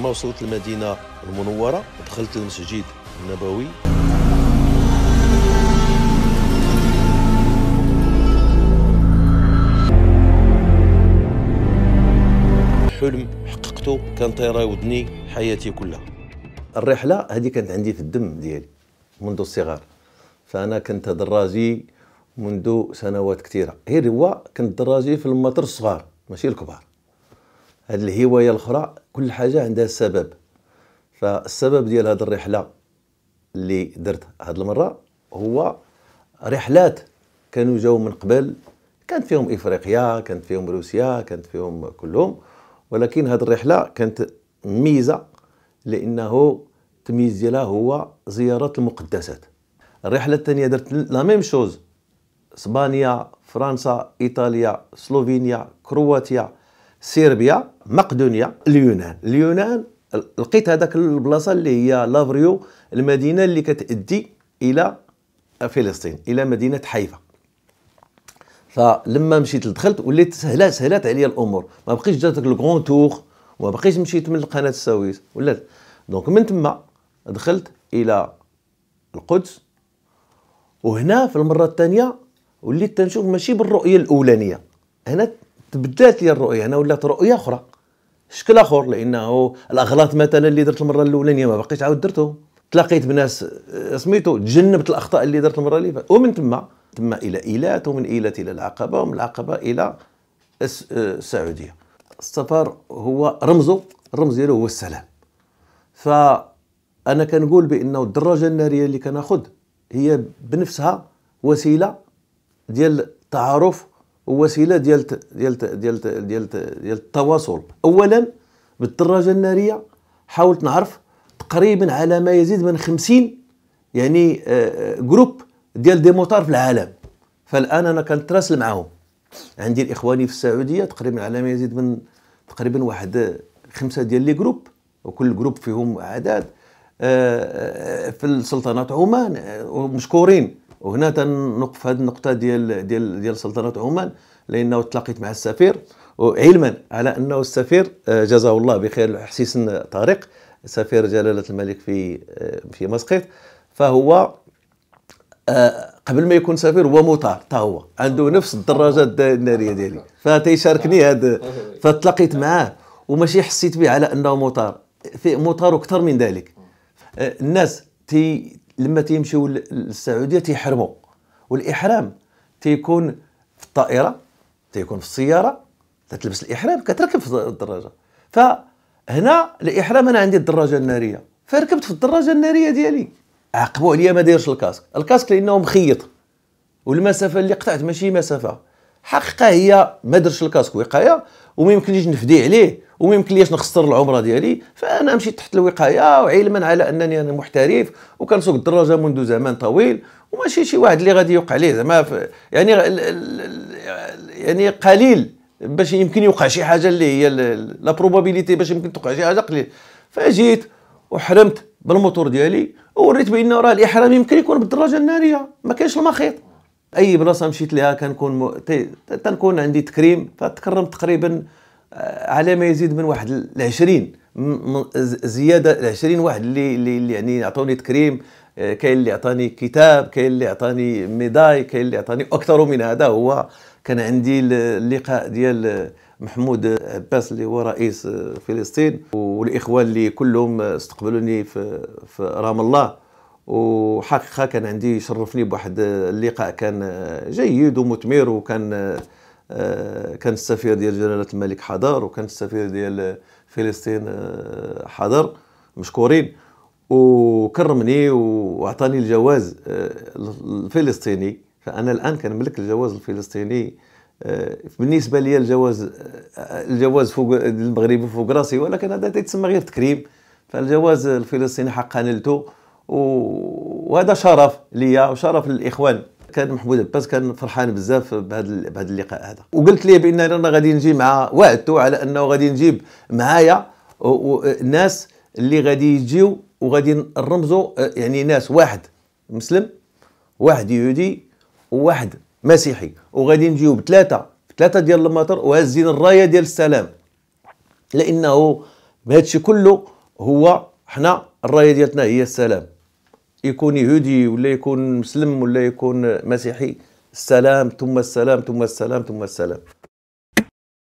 لما وصلت المدينة المنورة دخلت المسجد النبوي حلم حققته كان طيرة ودني حياتي كلها الرحله هذه كانت عندي في الدم ديالي منذ الصغر فانا كنت دراجي منذ سنوات كثيره غير هو كنت دراجي في المطر الصغار ماشي الكبار هذه الهوايه الاخرى كل حاجه عندها سبب فالسبب ديال هذه الرحله اللي درت هذه المره هو رحلات كانوا جاو من قبل كانت فيهم افريقيا كانت فيهم روسيا كانت فيهم كلهم ولكن هذه الرحله كانت ميزه لانه التمييز ديالها هو زياره المقدسات الرحله الثانيه درت لا ميم شوز اسبانيا فرنسا ايطاليا سلوفينيا كرواتيا صربيا مقدونيا اليونان اليونان لقيت هذاك البلاصه اللي هي لافريو المدينه اللي كتادي الى فلسطين الى مدينه حيفا فلما مشيت دخلت وليت سهلات سهلات عليا الامور ما بقيتش درت داك الكرون تور وما بقيتش مشيت من القناه السويس ولا دونك من تما دخلت الى القدس وهنا في المره الثانيه وليت تنشوف ماشي بالرؤيه الاولانيه هنا تبدلت لي الرؤيه انا ولات رؤيه اخرى شكل اخر لانه الاغلاط مثلا اللي درت المره الاولانيه ما بقيت عاود درته تلاقيت بناس آه، سميتو تجنبت الاخطاء اللي درت المره اللي فاتت ومن ثم ثم الى ايلات ومن ايلات الى العقبه ومن العقبه الى آه، السعوديه السفر هو رمزه الرمز ديالو هو السلام فانا كنقول بانه الدراجه الناريه اللي كناخذ هي بنفسها وسيله ديال التعارف وسيله ديال ديال ديال ديال ديال التواصل اولا بالدراجه الناريه حاولت نعرف تقريبا على ما يزيد من 50 يعني آه، آه، جروب ديال دي موتار في العالم فالان انا كنتراسل معاهم عندي الاخواني في السعوديه تقريبا على ما يزيد من تقريبا واحد آه، خمسه ديال لي جروب وكل جروب فيهم اعداد في السلطنات عمان ومشكورين وهنا تنوقف هذه النقطه ديال ديال ديال سلطنه عمان لانه تلاقيت مع السفير وعلما على انه السفير آه، جزاه الله بخير حسين طارق سفير جلاله الملك في آه، في مسقط فهو آه، قبل ما يكون سفير هو مطار حتى هو عنده نفس الدراجات الناريه ديالي فتيشاركني هذا فتلاقيت معاه وماشي حسيت به على انه مطار في مطار اكثر من ذلك الناس تي لما تيمشيو للسعوديه تيحرموا والاحرام تيكون في الطائره تيكون في السياره تتلبس الاحرام كتركب في الدراجه فهنا الاحرام انا عندي الدراجه الناريه فركبت في الدراجه الناريه ديالي عاقبوا عليا ما دايرش الكاسك الكاسك لانه مخيط والمسافه اللي قطعت ماشي مسافه حقيقه هي ما درتش الكاسك وقايه وما يمكنليش نفدي عليه وما يمكنليش نخسر العمره ديالي فانا مشيت تحت الوقايه وعلما على انني انا محترف وكنسوق الدراجه منذ زمان طويل وماشي شي واحد اللي غادي يوقع ليه زعما يعني يعني قليل باش يمكن يوقع شي حاجه اللي هي لا بروبابيليتي باش يمكن توقع شي حاجه قليل فجيت وحرمت بالموتور ديالي ووريت بان راه الاحرام يمكن يكون بالدراجه الناريه ما كاينش المخيط اي بلاصه مشيت لها كنكون م... تنكون عندي تكريم فتكرمت تقريبا آه، على ما يزيد من واحد ال 20 زياده ال 20 واحد اللي اللي يعني عطوني تكريم آه، كاين اللي عطاني كتاب كاين اللي عطاني ميداي كاين اللي عطاني اكثر من هذا هو كان عندي اللقاء ديال آه، محمود عباس اللي هو رئيس فلسطين والاخوان اللي كلهم استقبلوني في, في رام الله وحقيقه كان عندي شرفني بواحد اللقاء كان جيد ومثمر وكان آه، كان السفير ديال جلاله الملك حضر وكان السفير ديال فلسطين آه، حضر مشكورين وكرمني واعطاني الجواز آه، الفلسطيني فانا الان كنملك الجواز الفلسطيني بالنسبه لي الجواز الجواز فوق المغربي فوق راسي ولكن هذا تيتسمى غير تكريم فالجواز الفلسطيني حقا نلته وهذا شرف ليا وشرف للاخوان كان محمود عباس كان فرحان بزاف بهذا بهذا اللقاء هذا وقلت ليه بان انا غادي نجي مع وعدته على انه غادي نجيب معايا ناس اللي غادي يجيو وغادي نرمزوا يعني ناس واحد مسلم واحد يهودي وواحد مسيحي وغادي نجيو بثلاثه ثلاثه ديال المطر وهازين الرايه ديال السلام لانه بهذا الشيء كله هو حنا الرايه ديالتنا هي السلام يكون يهودي ولا يكون مسلم ولا يكون مسيحي السلام ثم السلام ثم السلام ثم السلام